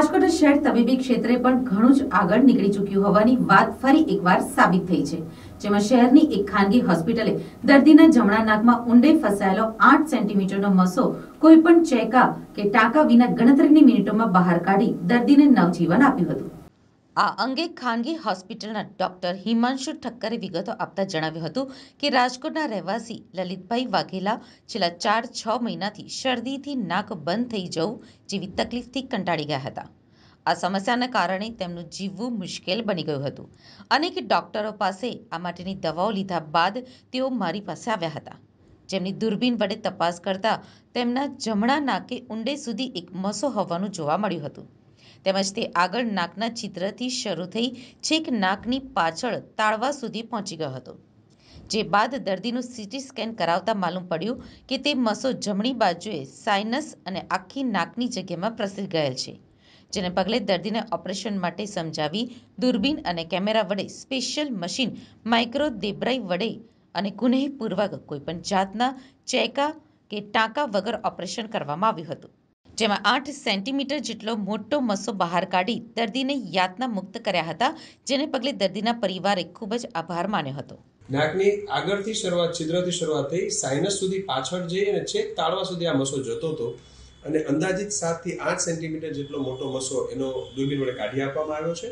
રાજકોટ શહેર તબીબી ક્ષેત્રે પણ ઘણું જ આગળ નીકળી ચૂક્યું હોવાની વાત ફરી એકવાર સાબિત થઈ છે જેમાં શહેરની એક ખાનગી હોસ્પિટલે દર્દીના જમણા નાકમાં ઊંડે ફસાયેલો આઠ સેન્ટીમીટરનો મસો કોઈ પણ ચેકા કે ટાંકા વિના ગણતરીની મિનિટોમાં બહાર કાઢી દર્દીને નવજીવન આપ્યું હતું આ અંગે ખાનગી હોસ્પિટલના ડોક્ટર હિમાંશુ ઠક્કરે વિગતો આપતા જણાવ્યું હતું કે રાજકોટના રહેવાસી લલિતભાઈ વાઘેલા છેલ્લા ચાર છ મહિનાથી શરદીથી નાક બંધ થઈ જવું જેવી તકલીફથી કંટાળી ગયા હતા આ સમસ્યાના કારણે તેમનું જીવવું મુશ્કેલ બની ગયું હતું અનેક ડોક્ટરો પાસે આ માટેની દવાઓ લીધા બાદ તેઓ મારી પાસે આવ્યા હતા જેમની દૂરબીન વડે તપાસ કરતા તેમના જમણા નાકે ઊંડે સુધી એક મસો હોવાનું જોવા મળ્યું હતું તેમજ તે આગળ નાકના છિદ્રથી શરૂ થઈ છેક નાકની પાછળ તાળવા સુધી પહોંચી ગયો હતો જે બાદ દર્દીનું સીટી સ્કેન કરાવતા માલુમ પડ્યું કે તે મસો જમણી બાજુએ સાઇનસ અને આખી નાકની જગ્યામાં પ્રસરી ગયેલ છે જેને પગલે દર્દીને ઓપરેશન માટે સમજાવી દૂરબીન અને કેમેરા વડે સ્પેશિયલ મશીન માઇક્રો દેબ્રાઈ વડે અને ગુનેહપૂર્વક કોઈપણ જાતના ચેકા કે ટાંકા વગર ઓપરેશન કરવામાં આવ્યું હતું જેમાં આઠ સેન્ટીમીટર જેટલો મોટો મસો બહાર કાઢી દર્દીને યાતના મુક્ત કર્યા હતા જેને પગલે દર્દીના પરિવારે ખૂબ જ આભાર માન્યો હતો નાકની આગળથી શરૂઆત છિદ્રથી શરૂઆત થઈ સાઇનસ સુધી પાછળ જઈ અને છેક તાળવા સુધી આ મસો જતો હતો અને અંદાજિત થી આઠ સેન્ટીમીટર જેટલો મોટો મસો એનો દૂરબીન વડે કાઢી આપવામાં આવ્યો છે